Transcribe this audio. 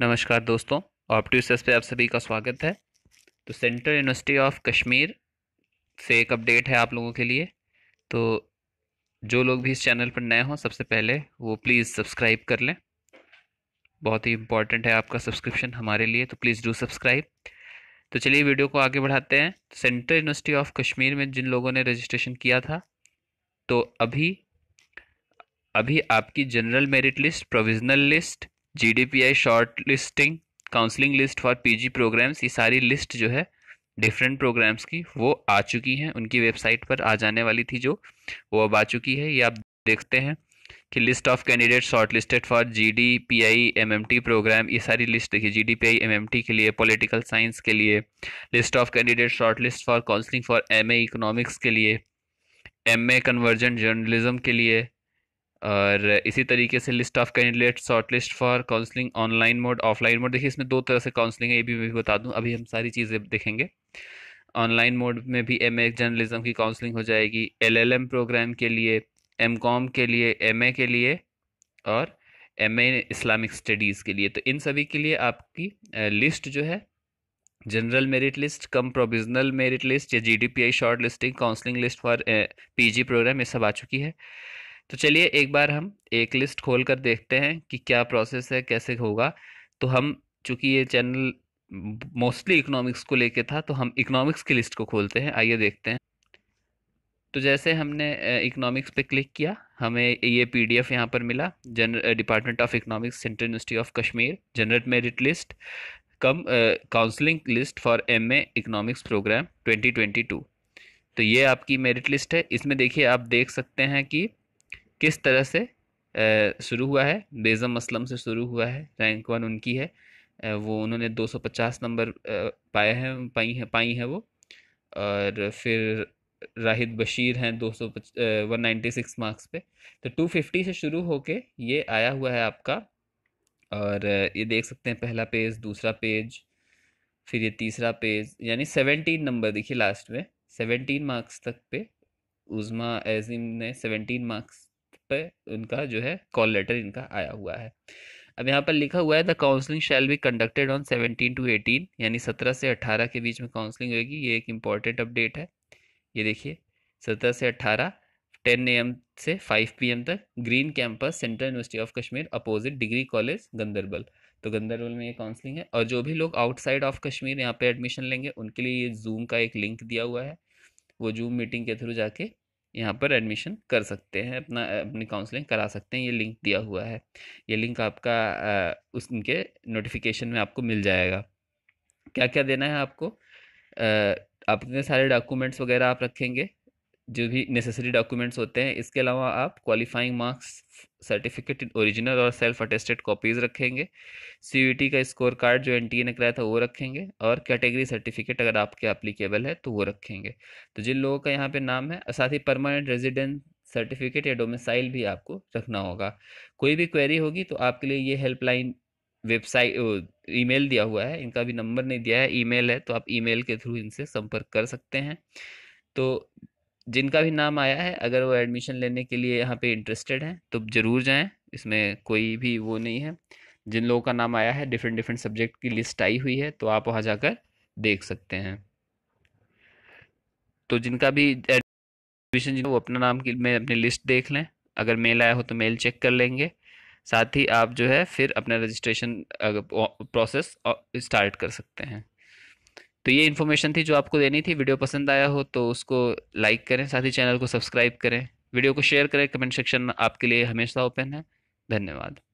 नमस्कार दोस्तों ऑप्टूसेस पे आप सभी का स्वागत है तो सेंट्रल यूनिवर्सिटी ऑफ कश्मीर से एक अपडेट है आप लोगों के लिए तो जो लोग भी इस चैनल पर नए हों सबसे पहले वो प्लीज़ सब्सक्राइब कर लें बहुत ही इम्पॉर्टेंट है आपका सब्सक्रिप्शन हमारे लिए तो प्लीज़ डू सब्सक्राइब तो चलिए वीडियो को आगे बढ़ाते हैं सेंट्रल यूनिवर्सिटी ऑफ कश्मीर में जिन लोगों ने रजिस्ट्रेशन किया था तो अभी अभी आपकी general merit list provisional list G D P I short listing counselling list for P G programmes ये सारी लिस्ट जो है डिफरेंट प्रोग्राम्स की वो आ चुकी हैं उनकी वेबसाइट पर आ जाने वाली थी जो वो अब आ चुकी है ये आप देखते हैं कि list of candidate short listed for G D P I M M T programme ये सारी लिस्ट देखिए G D P I M M T के लिए पोलिटिकल साइंस के लिए list of candidate short list for counselling for M A economics के लिए M A conversion journalism के लिए और इसी तरीके से list of candidate short list for counselling online mode offline mode देखिए इसमें दो तरह से काउंसलिंग है ये भी मैं बता दूं अभी हम सारी चीज़ें देखेंगे ऑनलाइन मोड में भी एम जर्नलिज्म की काउंसलिंग हो जाएगी एलएलएम प्रोग्राम के लिए एम के लिए एम के लिए और एम इस्लामिक स्टडीज़ के लिए तो इन सभी के लिए आपकी लिस्ट जो है general merit list cum provisional merit list या G D P I short listing counselling list for P G programme ये सब आ चुकी है तो चलिए एक बार हम एक लिस्ट खोल कर देखते हैं कि क्या प्रोसेस है कैसे होगा तो हम चूँकि ये चैनल मोस्टली इकोनॉमिक्स को लेके था तो हम इकोनॉमिक्स की लिस्ट को खोलते हैं आइए देखते हैं तो जैसे हमने इकोनॉमिक्स पे क्लिक किया हमें ये पी डी एफ यहाँ पर मिला जन department of economics central university of Kashmir general merit list cum counselling list for M A economics programme twenty twenty two तो ये आपकी मेरिट लिस्ट है इसमें देखिए आप देख सकते हैं कि किस तरह से शुरू हुआ है बेज़म असलम से शुरू हुआ है रैंक वन उनकी है वो उन्होंने 250 नंबर पाए हैं पाई हैं पाई हैं वो और फिर राहिद बशीर हैं दो सौ वन नाइन्टी सिक्स मार्क्स पे तो टू फिफ्टी से शुरू होके ये आया हुआ है आपका और ये देख सकते हैं पहला पेज दूसरा पेज फिर ये तीसरा पेज यानी सेवनटीन नंबर देखिए लास्ट में सेवनटीन मार्क्स तक पे उज़मा एजिम ने सेवनटीन मार्क्स पे उनका जो है कॉल लेटर इनका आया हुआ है अब यहाँ पर लिखा हुआ है the counselling shall be conducted on seventeen to eighteen यानी सत्रह से अठारह के बीच में काउंसलिंग होगी ये एक इम्पॉर्टेंट अपडेट है ये देखिए सत्रह से अट्ठारह टेन ए एम से फाइव पी एम तक green campus central university of Kashmir opposite degree college Ganderbal तो गंदरबल में ये काउंसलिंग है और जो भी लोग आउटसाइड ऑफ कश्मीर यहाँ पे एडमिशन लेंगे उनके लिए ये जूम का एक लिंक दिया हुआ है वो जूम मीटिंग के थ्रू जाके यहाँ पर एडमिशन कर सकते हैं अपना अपनी काउंसलिंग करा सकते हैं ये लिंक दिया हुआ है ये लिंक आपका उसके नोटिफिकेशन में आपको मिल जाएगा क्या क्या देना है आपको अपने सारे डॉक्यूमेंट्स वगैरह आप रखेंगे जो भी नेसेसरी डॉक्यूमेंट्स होते हैं इसके अलावा आप क्वालिफाइंग मार्क्स सर्टिफिकेट ओरिजिनल और सेल्फ अटेस्टेड कॉपीज़ रखेंगे सी का स्कोर कार्ड जो एन ने कराया था वो रखेंगे और कैटेगरी सर्टिफिकेट अगर आपके अप्लीकेबल है तो वो रखेंगे तो जिन लोगों का यहाँ पे नाम है और साथ ही परमानेंट रेजिडेंट सर्टिफिकेट या डोमिसाइल भी आपको रखना होगा कोई भी क्वेरी होगी तो आपके लिए ये हेल्पलाइन वेबसाइट ईमेल दिया हुआ है इनका भी नंबर नहीं दिया है ईमेल है तो आप ईमेल के थ्रू इनसे संपर्क कर सकते हैं तो जिनका भी नाम आया है अगर वो एडमिशन लेने के लिए यहाँ पे इंटरेस्टेड हैं तो ज़रूर जाएं इसमें कोई भी वो नहीं है जिन लोगों का नाम आया है डिफरेंट डिफरेंट सब्जेक्ट की लिस्ट आई हुई है तो आप वहाँ जाकर देख सकते हैं तो जिनका भी एडमिशन जिनको वो अपना नाम की में अपनी लिस्ट देख लें अगर मेल आया हो तो मेल चेक कर लेंगे साथ ही आप जो है फिर अपना रजिस्ट्रेशन प्रोसेस स्टार्ट कर सकते हैं तो ये इन्फॉर्मेशन थी जो आपको देनी थी वीडियो पसंद आया हो तो उसको लाइक करें साथ ही चैनल को सब्सक्राइब करें वीडियो को शेयर करें कमेंट सेक्शन आपके लिए हमेशा ओपन है धन्यवाद